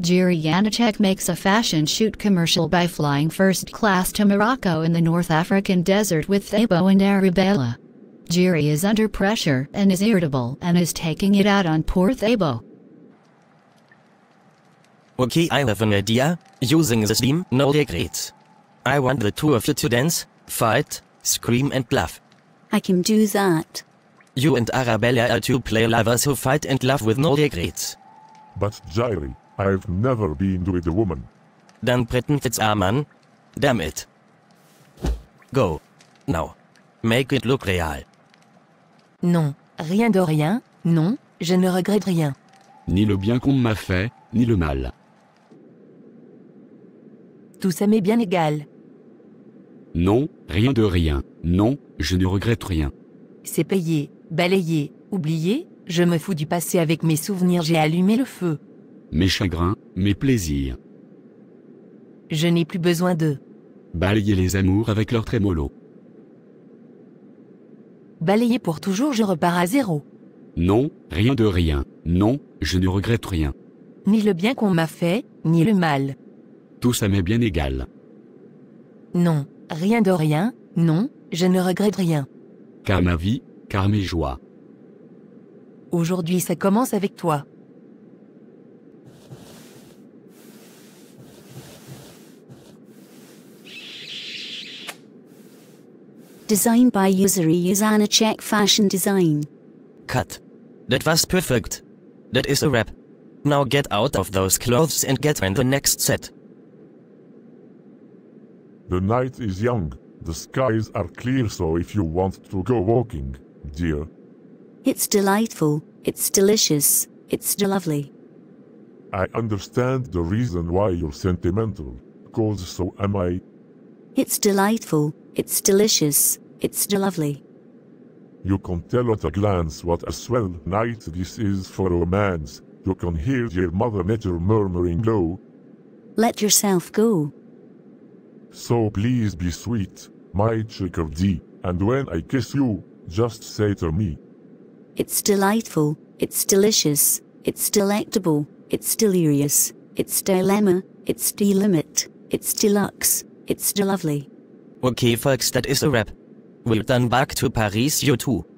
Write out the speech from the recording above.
Jiri Yanacek makes a fashion shoot commercial by flying first class to Morocco in the North African desert with Thabo and Arabella. Jiri is under pressure and is irritable and is taking it out on poor Thabo. Okay, I have an idea, using the Steam No Regrets. I want the two of you to dance, fight, scream and laugh. I can do that. You and Arabella are two play lovers who fight and laugh with no regrets. But Jiri. I've never been with a woman. Dann pretend a man. Damn it. Go. Now. Make it look real. Non, rien de rien, non, je ne regrette rien. Ni le bien qu'on m'a fait, ni le mal. Tout ça m'est bien égal. Non, rien de rien, non, je ne regrette rien. C'est payé, balayé, oublié, je me fous du passé avec mes souvenirs, j'ai allumé le feu mes chagrins, mes plaisirs. Je n'ai plus besoin d'eux. Balayer les amours avec leur trémolo. Balayer pour toujours, je repars à zéro. Non, rien de rien. Non, je ne regrette rien. Ni le bien qu'on m'a fait, ni le mal. Tout ça m'est bien égal. Non, rien de rien, non, je ne regrette rien. Car ma vie, car mes joies. Aujourd'hui ça commence avec toi. designed by Yuzuri Yuzana Czech Fashion Design. Cut. That was perfect. That is a wrap. Now get out of those clothes and get in the next set. The night is young, the skies are clear so if you want to go walking, dear. It's delightful, it's delicious, it's lovely. I understand the reason why you're sentimental, cause so am I. It's delightful, it's delicious, it's lovely. You can tell at a glance what a swell night this is for romance. You can hear your mother nature murmuring low. Let yourself go. So please be sweet, my chickadee, and when I kiss you, just say to me. It's delightful, it's delicious, it's delectable, it's delirious, it's dilemma, it's delimit, it's deluxe, it's lovely. Okay folks, that is a wrap. We're done back to Paris you too.